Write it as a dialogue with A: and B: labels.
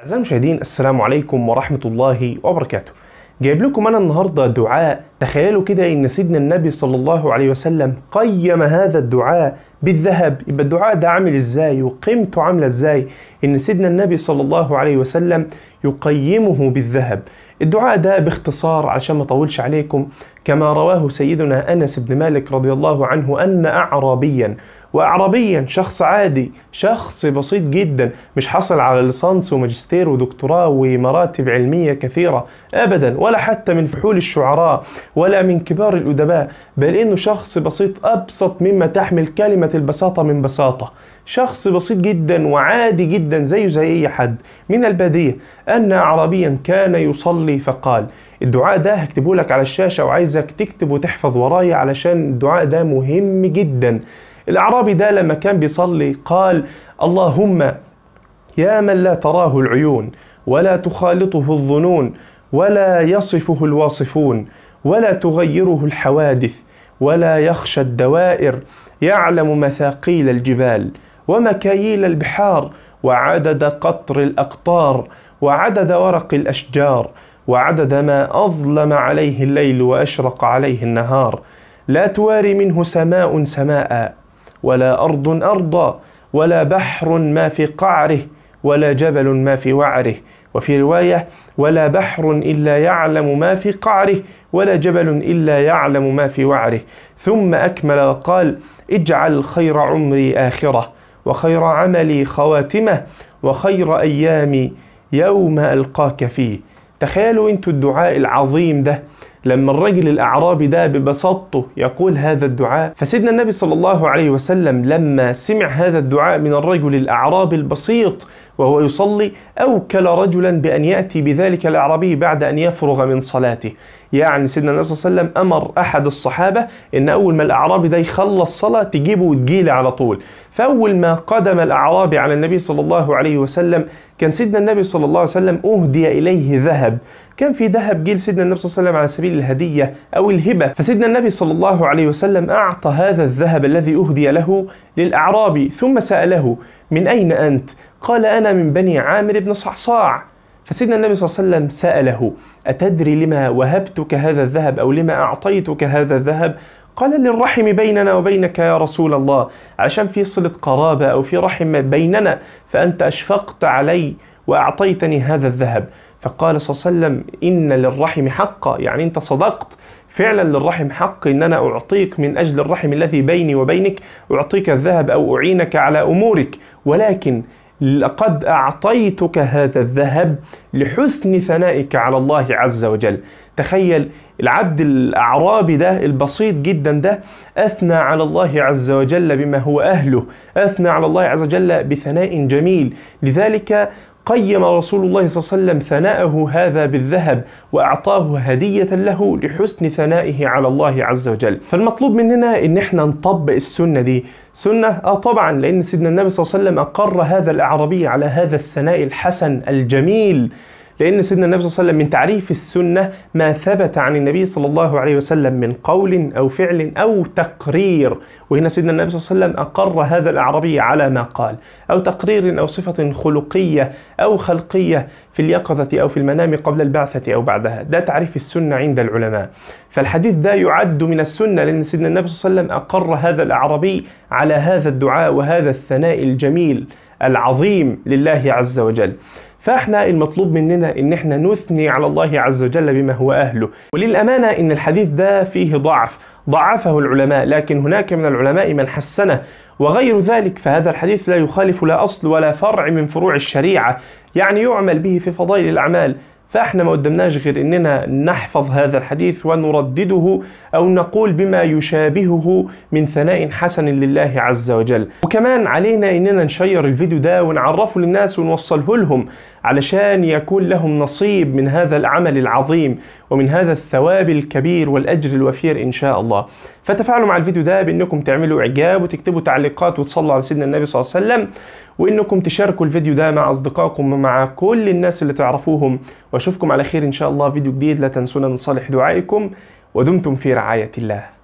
A: أعزائي المشاهدين السلام عليكم ورحمة الله وبركاته جايب لكم أنا النهاردة دعاء تخيلوا كده إن سيدنا النبي صلى الله عليه وسلم قيم هذا الدعاء بالذهب يبقى الدعاء ده عامل إزاي وقيمته عاملة إزاي إن سيدنا النبي صلى الله عليه وسلم يقيمه بالذهب الدعاء ده باختصار عشان ما اطولش عليكم كما رواه سيدنا انس بن مالك رضي الله عنه ان اعرابيا واعرابيا شخص عادي شخص بسيط جدا مش حصل على ليسانس وماجستير ودكتوراه ومراتب علميه كثيره ابدا ولا حتى من فحول الشعراء ولا من كبار الادباء بل انه شخص بسيط ابسط مما تحمل كلمه البساطه من بساطه شخص بسيط جدا وعادي جدا زيه زي اي حد من الباديه ان اعرابيا كان يصلي فقال الدعاء ده هكتبه لك على الشاشه وعايزك تكتب وتحفظ ورايا علشان الدعاء ده مهم جدا الأعرابي ده لما كان بيصلي قال اللهم يا من لا تراه العيون ولا تخالطه الظنون ولا يصفه الواصفون ولا تغيره الحوادث ولا يخشى الدوائر يعلم مثاقيل الجبال ومكاييل البحار وعدد قطر الأقطار وعدد ورق الأشجار وعدد ما أظلم عليه الليل وأشرق عليه النهار لا تواري منه سماء سماء ولا أرض أرضا ولا بحر ما في قعره ولا جبل ما في وعره وفي رواية ولا بحر إلا يعلم ما في قعره ولا جبل إلا يعلم ما في وعره ثم أكمل وقال اجعل خير عمري آخرة وخير عملي خواتمة وخير أيامي يوم ألقاك فيه تخيلوا أنتوا الدعاء العظيم ده لما الرجل الأعرابي ده ببساطته يقول هذا الدعاء فسيدنا النبي صلى الله عليه وسلم لما سمع هذا الدعاء من الرجل الأعرابي البسيط وهو يصلي أوكل رجلا بأن يأتي بذلك الأعرابي بعد أن يفرغ من صلاته يعني سيدنا النبي صلى الله عليه وسلم أمر أحد الصحابة إن أول ما الأعرابي ده يخلص صلاة تجيبه وتجيل على طول فأول ما قدم الأعرابي على النبي صلى الله عليه وسلم كان سيدنا النبي صلى الله عليه وسلم أهدي إليه ذهب كان في ذهب جيل سيدنا النبي صلى الله عليه وسلم على سبيل الهدية أو الهبة فسيدنا النبي صلى الله عليه وسلم أعطى هذا الذهب الذي أهدي له للأعرابي ثم سأله من أين أنت؟ قال أنا من بني عامر بن صعصاع فسيدنا النبي صلى الله عليه وسلم سأله أتدري لما وهبتك هذا الذهب أو لما أعطيتك هذا الذهب؟ قال للرحم بيننا وبينك يا رسول الله عشان في صلة قرابة أو في رحم بيننا فأنت أشفقت علي وأعطيتني هذا الذهب فقال صلى الله عليه وسلم إن للرحم حقا يعني أنت صدقت فعلا للرحم حق إن أنا أعطيك من أجل الرحم الذي بيني وبينك أعطيك الذهب أو أعينك على أمورك ولكن لقد أعطيتك هذا الذهب لحسن ثنائك على الله عز وجل تخيل العبد الأعرابي ده البسيط جدا ده أثنى على الله عز وجل بما هو أهله أثنى على الله عز وجل بثناء جميل لذلك قيم رسول الله صلى الله عليه وسلم ثناءه هذا بالذهب واعطاه هديه له لحسن ثنائه على الله عز وجل فالمطلوب مننا ان احنا نطبق السنه دي سنة؟ آه طبعا لأن سيدنا النبي صلى الله عليه وسلم أقر هذا الأعرابي على هذا الثناء الحسن الجميل لأن سيدنا النبي صلى الله عليه وسلم من تعريف السنة ما ثبت عن النبي صلى الله عليه وسلم من قول أو فعل أو تقرير وهنا سيدنا النبي صلى الله عليه وسلم أقر هذا الأعرابي على ما قال أو تقرير أو صفة خلقية أو خلقية في اليقظة أو في المنام قبل البعثة أو بعدها ده تعريف السنة عند العلماء فالحديث ده يعد من السنة لأن سيدنا النبي صلى الله عليه وسلم أقر هذا الأعرابي على هذا الدعاء وهذا الثناء الجميل العظيم لله عز وجل فاحنا المطلوب مننا ان احنا نثني على الله عز وجل بما هو اهله وللامانه ان الحديث ده فيه ضعف ضعفه العلماء لكن هناك من العلماء من حسنه وغير ذلك فهذا الحديث لا يخالف لا اصل ولا فرع من فروع الشريعه يعني يعمل به في فضائل الاعمال فاحنا ما قدمناش غير اننا نحفظ هذا الحديث ونردده او نقول بما يشابهه من ثناء حسن لله عز وجل وكمان علينا اننا نشير الفيديو ده ونعرفه للناس ونوصله لهم علشان يكون لهم نصيب من هذا العمل العظيم ومن هذا الثواب الكبير والأجر الوفير إن شاء الله فتفعلوا مع الفيديو ده بأنكم تعملوا إعجاب وتكتبوا تعليقات وتصلوا على سيدنا النبي صلى الله عليه وسلم وإنكم تشاركوا الفيديو ده مع أصدقائكم ومع كل الناس اللي تعرفوهم وأشوفكم على خير إن شاء الله فيديو جديد لا تنسونا من صالح دعائكم ودمتم في رعاية الله